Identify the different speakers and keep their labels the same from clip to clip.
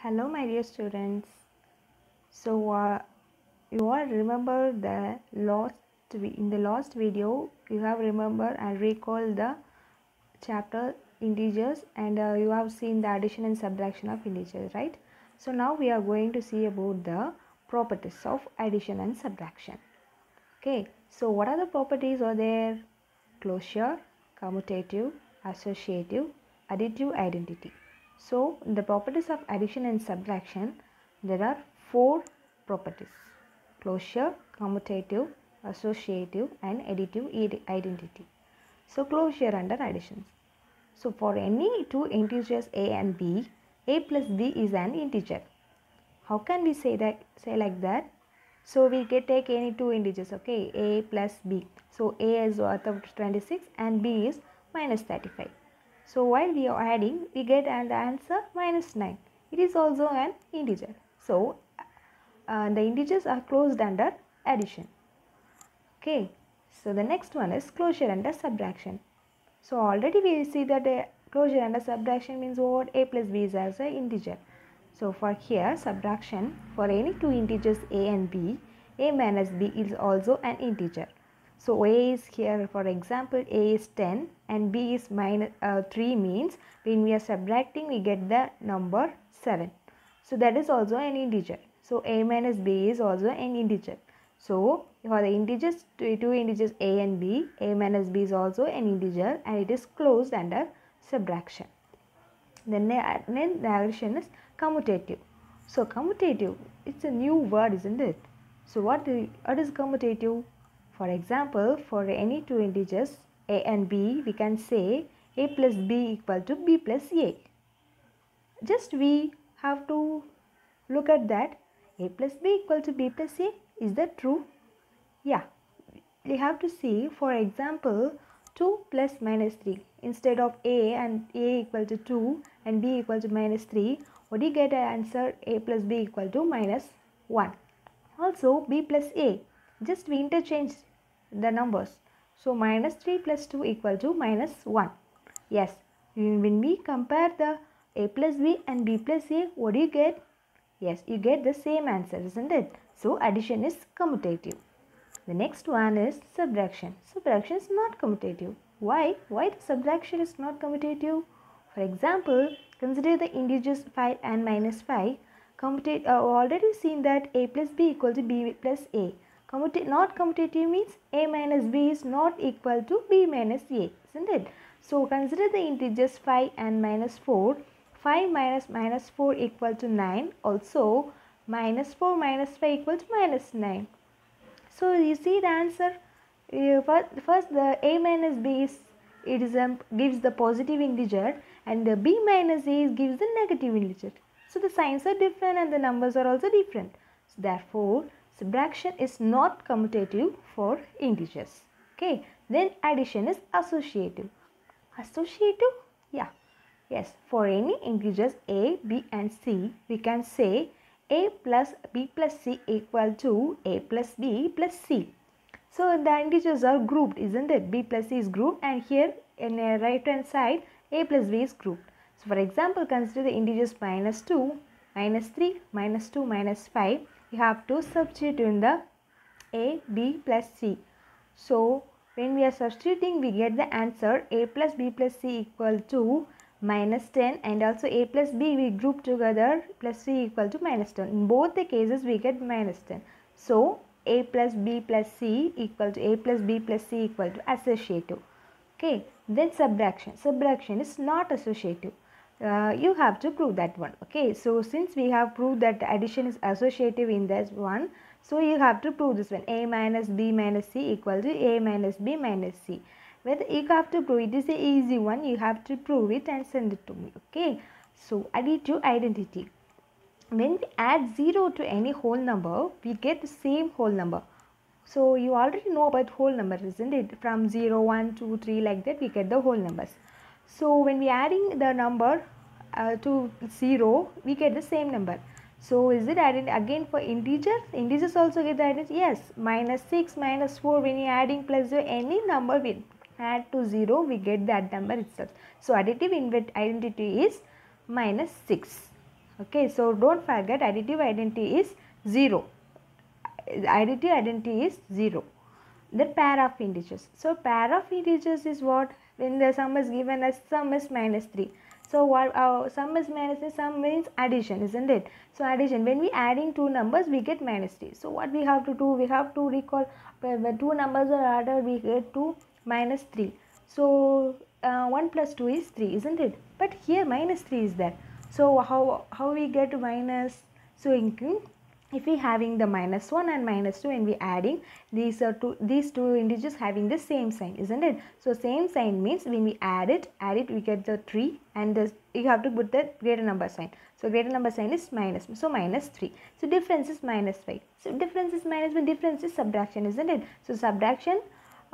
Speaker 1: hello my dear students so uh, you all remember the last in the last video you have remember and recall the chapter integers and uh, you have seen the addition and subtraction of integers right so now we are going to see about the properties of addition and subtraction okay so what are the properties are there closure commutative associative additive identity so in the properties of addition and subtraction, there are four properties. Closure, commutative, associative and additive identity. So closure under addition. So for any two integers a and b, a plus b is an integer. How can we say that say like that? So we can take any two integers, okay, a plus b. So a is worth of 26 and b is minus 35. So while we are adding, we get an answer minus 9. It is also an integer. So uh, the integers are closed under addition. Okay. So the next one is closure under subtraction. So already we see that uh, closure under subtraction means what? A plus B is as an integer. So for here subtraction for any two integers A and B, A minus B is also an integer. So A is here for example A is 10 and B is minus, uh, 3 means when we are subtracting we get the number 7. So that is also an integer. So A minus B is also an integer. So for the integers, two integers A and B, A minus B is also an integer and it is closed under subtraction. Then the direction is commutative. So commutative, it's a new word isn't it? So what, what is commutative? For example, for any two integers a and b, we can say a plus b equal to b plus a. Just we have to look at that a plus b equal to b plus a. Is that true? Yeah. We have to see, for example, 2 plus minus 3. Instead of a and a equal to 2 and b equal to minus 3, what do you get an answer a plus b equal to minus 1. Also b plus a. Just we interchange the numbers. So minus 3 plus 2 equal to minus 1. Yes, when we compare the a plus b and b plus a, what do you get? Yes, you get the same answer, isn't it? So addition is commutative. The next one is subtraction. Subtraction is not commutative. Why? Why the subtraction is not commutative? For example, consider the integers 5 and minus 5. Commutate, uh, already seen that a plus b equal to b plus a not commutative means a minus b is not equal to b minus a, isn't it? So consider the integers 5 and minus 4. 5 minus minus 4 equal to 9. Also minus 4 minus 5 equal to minus 9. So you see the answer. Uh, first the a minus b is it is um, gives the positive integer and the b minus a gives the negative integer. So the signs are different and the numbers are also different. So therefore Subtraction is not commutative for integers. Okay, then addition is associative. Associative? Yeah. Yes, for any integers a, b and c, we can say a plus b plus c equal to a plus b plus c. So the integers are grouped, isn't it? b plus c is grouped and here in the right hand side a plus b is grouped. So for example, consider the integers minus 2, minus 3, minus 2, minus 5 we have to substitute in the a b plus c so when we are substituting we get the answer a plus b plus c equal to minus 10 and also a plus b we group together plus c equal to minus 10 in both the cases we get minus 10 so a plus b plus c equal to a plus b plus c equal to associative okay then subtraction subtraction is not associative uh, you have to prove that one okay so since we have proved that addition is associative in this one so you have to prove this one a minus b minus c equal to a minus b minus c whether you have to prove it is an easy one you have to prove it and send it to me okay so additive identity when we add 0 to any whole number we get the same whole number so you already know about whole numbers isn't it from 0 1 2 3 like that we get the whole numbers so when we adding the number uh, to 0, we get the same number. So is it added again for integers? Integers also get the identity? Yes, minus 6, minus 4 when you're adding plus 0, any number we add to 0, we get that number itself. So additive identity is minus 6. Okay, so don't forget additive identity is 0. Additive identity is 0 the pair of integers. So pair of integers is what when the sum is given as sum is minus 3. So what uh, sum is minus 3, sum means addition, isn't it? So addition, when we adding two numbers, we get minus 3. So what we have to do, we have to recall uh, when two numbers are added, we get 2 minus 3. So uh, 1 plus 2 is 3, isn't it? But here minus 3 is there. So how, how we get minus, so increase if we having the minus 1 and minus 2 and we adding these are two these two integers having the same sign isn't it so same sign means when we add it add it we get the 3 and this, you have to put the greater number sign so greater number sign is minus so minus 3 so difference is minus 5 so difference is minus 1 difference is subtraction isn't it so subtraction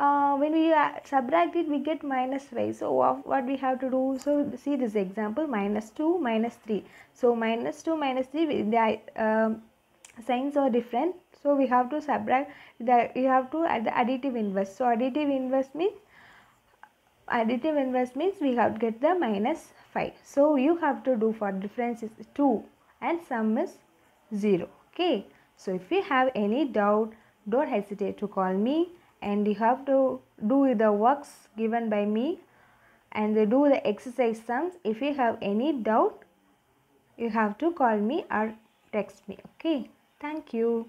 Speaker 1: uh, when we uh, subtract it we get minus 5 so what we have to do so see this example minus 2 minus 3 so minus 2 minus 3 they, um, signs are different so we have to subtract that you have to add the additive inverse so additive inverse means additive inverse means we have to get the minus 5 so you have to do for difference is 2 and sum is 0 okay so if you have any doubt don't hesitate to call me and you have to do the works given by me and do the exercise sums if you have any doubt you have to call me or text me okay Thank you.